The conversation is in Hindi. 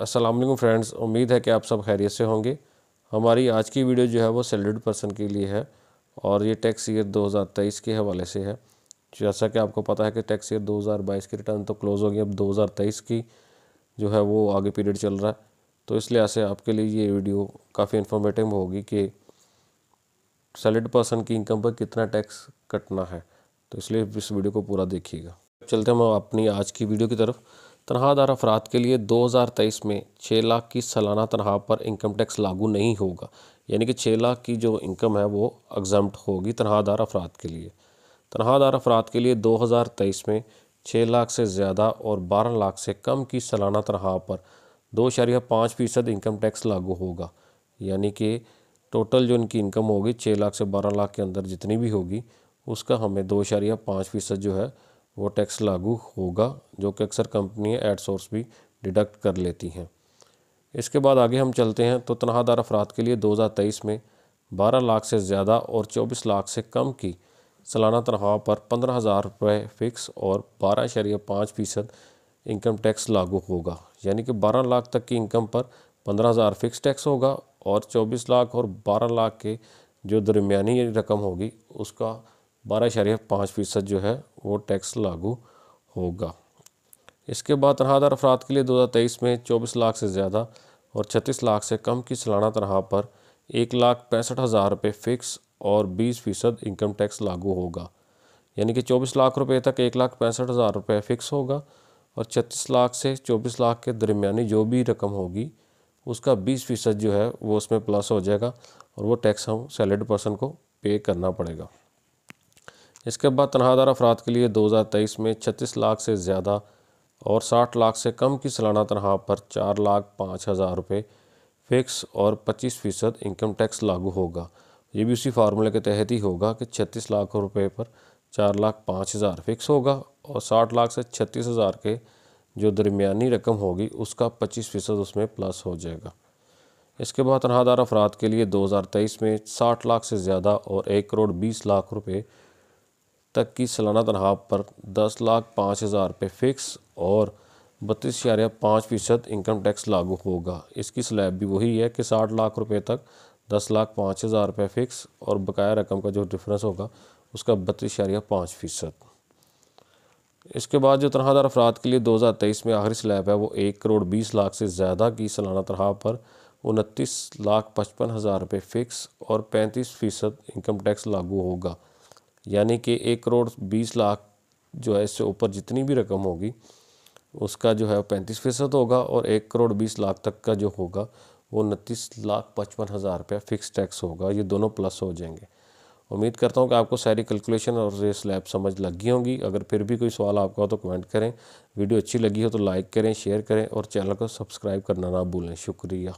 असलम फ्रेंड्स उम्मीद है कि आप सब खैरियत से होंगे हमारी आज की वीडियो जो है वो सैलरीड पर्सन के लिए है और ये टैक्स ईयर 2023 के हवाले से है जैसा कि आपको पता है कि टैक्स ईयर 2022 की रिटर्न तो क्लोज़ हो गई अब 2023 की जो है वो आगे पीरियड चल रहा है तो इस लिहाज से आपके लिए ये वीडियो काफ़ी इन्फॉर्मेटिव होगी कि सैलरीड पर्सन की इनकम पर कितना टैक्स कटना है तो इसलिए इस वीडियो को पूरा देखिएगा चलते हम अपनी आज की वीडियो की तरफ तनख्वाहदार अफराद के लिए 2023 में 6 लाख की सालाना तनख्वाह पर इनकम टैक्स लागू नहीं होगा यानी कि 6 लाख की जो इनकम है वो एग्जम्प्ट होगी तनख्वाहदार अफराद के लिए तनख्वाहदार अफराद के लिए 2023 में 6 लाख से ज़्यादा और 12 लाख से कम की सालाना तनख्वाह पर दो शरिया पाँच फ़ीसद इनकम टैक्स लागू होगा यानी कि टोटल जो इनकी इनकम होगी छः लाख से बारह लाख के अंदर जितनी भी होगी उसका हमें दो शरिया पाँच फ़ीसद जो है वो टैक्स लागू होगा जो कि अक्सर कंपनियाँ एड सोर्स भी डिडक्ट कर लेती हैं इसके बाद आगे हम चलते हैं तो तनहादार अफराद के लिए 2023 में 12 लाख से ज़्यादा और 24 लाख से कम की सालाना तनख्वाह पर पंद्रह हज़ार रुपये फ़िक्स और बारह इशारिया पाँच फ़ीसद इनकम टैक्स लागू होगा यानी कि बारह लाख तक की इनकम पर पंद्रह हज़ार फ़िक्स टैक्स होगा और चौबीस लाख और बारह लाख के जो दरमिया रकम होगी उसका बारह शरीफ पाँच फ़ीसद जो है वो टैक्स लागू होगा इसके बाद तनहादार अफराद के लिए 2023 में 24 लाख से ज़्यादा और 36 लाख से कम की सालाना तरह पर एक लाख पैंसठ हज़ार रुपये फ़िक्स और 20 फ़ीसद इनकम टैक्स लागू होगा यानी कि 24 लाख रुपए तक एक लाख पैंसठ हज़ार रुपये फ़िक्स होगा और 36 लाख से 24 लाख के दरमियानी जो भी रकम होगी उसका 20 फ़ीसद जो है वो उसमें प्लस हो जाएगा और वो टैक्स हम सैलरी पर्सन को पे करना पड़ेगा इसके बाद तनहादार अफराद के लिए 2023 में 36 लाख से ज़्यादा और 60 लाख से कम की सालाना तनख्वाह पर चार लाख पाँच हज़ार रुपये फिक्स और 25 फ़ीसद इनकम टैक्स लागू होगा ये भी उसी फार्मूले के तहत ही होगा कि 36 लाख रुपए पर चार लाख पाँच हज़ार फिक्स होगा और 60 लाख से छत्तीस हज़ार के जो दरमियानी रकम होगी उसका पच्चीस फ़ीसद उसमें प्लस हो जाएगा इसके बाद तनहादार अफराद के लिए दो में साठ लाख से ज़्यादा और एक करोड़ बीस लाख रुपये तक की सालाना तनख्वाह पर दस लाख पाँच हज़ार रुपये फ़िक्स और बत्तीस शारिया पाँच फ़ीसद इनकम टैक्स लागू होगा इसकी स्लैब भी वही है कि साठ लाख रुपए तक दस लाख पाँच हज़ार रुपये फ़िक्स और बकाया रकम का जो डिफरेंस होगा उसका बत्तीस शारिया पाँच फ़ीसद इसके बाद जो तनखादार अफराद के लिए दो हज़ार तेईस में आखिरी स्लैब है वो एक करोड़ बीस लाख से ज़्यादा की सालाना तनख्वाह पर उनतीस लाख पचपन हज़ार रुपये फ़िक्स और पैंतीस फ़ीसद इनकम टैक्स लागू होगा यानी कि एक करोड़ बीस लाख जो है इससे ऊपर जितनी भी रकम होगी उसका जो है पैंतीस फीसद होगा और एक करोड़ बीस लाख तक का जो होगा वो उनतीस लाख पचपन हज़ार रुपया फिक्स टैक्स होगा ये दोनों प्लस हो जाएंगे उम्मीद करता हूँ कि आपको सारी कैलकुलेशन और ये स्लैब समझ लगी होंगी अगर फिर भी कोई सवाल आपका हो तो कमेंट करें वीडियो अच्छी लगी हो तो लाइक करें शेयर करें और चैनल को सब्सक्राइब करना ना भूलें शुक्रिया